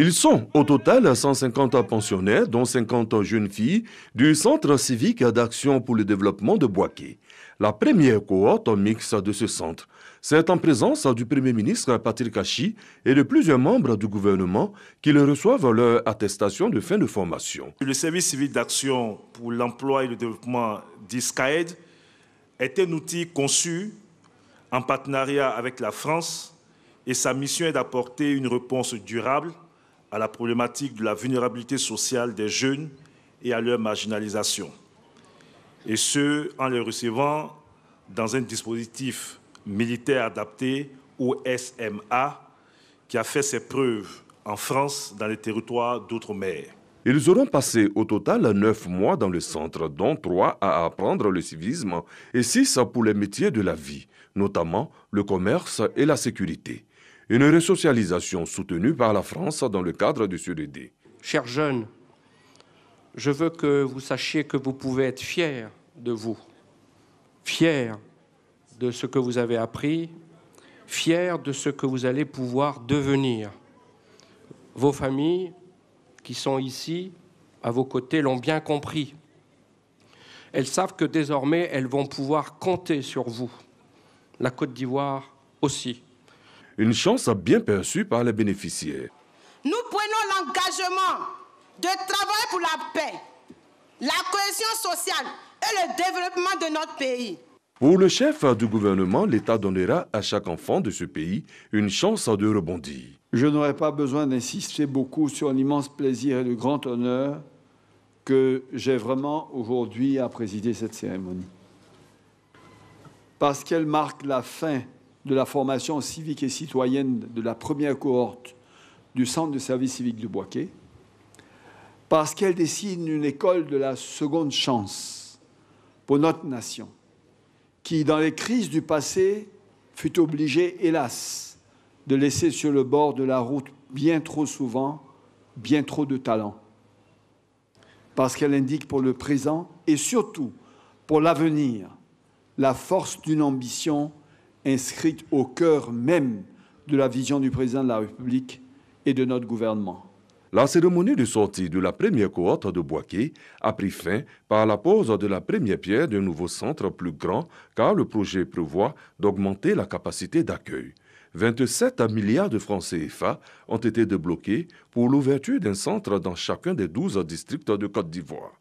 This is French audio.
Ils sont au total 150 pensionnaires, dont 50 jeunes filles, du Centre civique d'action pour le développement de Boaké. La première cohorte mixte de ce centre, c'est en présence du Premier ministre Patrick Hachi et de plusieurs membres du gouvernement qu'ils reçoivent leur attestation de fin de formation. Le service civique d'action pour l'emploi et le développement d'ISCAED est un outil conçu en partenariat avec la France et sa mission est d'apporter une réponse durable à la problématique de la vulnérabilité sociale des jeunes et à leur marginalisation. Et ce, en les recevant dans un dispositif militaire adapté, au SMA, qui a fait ses preuves en France dans les territoires d'outre-mer. Ils auront passé au total neuf mois dans le centre, dont trois à apprendre le civisme et six pour les métiers de la vie, notamment le commerce et la sécurité une resocialisation soutenue par la France dans le cadre du CDD. Chers jeunes, je veux que vous sachiez que vous pouvez être fiers de vous, fiers de ce que vous avez appris, fiers de ce que vous allez pouvoir devenir. Vos familles qui sont ici, à vos côtés, l'ont bien compris. Elles savent que désormais, elles vont pouvoir compter sur vous. La Côte d'Ivoire aussi une chance bien perçue par les bénéficiaires. Nous prenons l'engagement de travailler pour la paix, la cohésion sociale et le développement de notre pays. Pour le chef du gouvernement, l'État donnera à chaque enfant de ce pays une chance de rebondir. Je n'aurais pas besoin d'insister beaucoup sur l'immense plaisir et le grand honneur que j'ai vraiment aujourd'hui à présider cette cérémonie. Parce qu'elle marque la fin de la formation civique et citoyenne de la première cohorte du Centre de service civique du Boisquet, parce qu'elle dessine une école de la seconde chance pour notre nation, qui, dans les crises du passé, fut obligée, hélas, de laisser sur le bord de la route bien trop souvent bien trop de talent, parce qu'elle indique pour le présent et surtout pour l'avenir la force d'une ambition inscrite au cœur même de la vision du président de la République et de notre gouvernement. La cérémonie de sortie de la première cohorte de Boaké a pris fin par la pose de la première pierre d'un nouveau centre plus grand car le projet prévoit d'augmenter la capacité d'accueil. 27 milliards de francs CFA ont été débloqués pour l'ouverture d'un centre dans chacun des 12 districts de Côte d'Ivoire.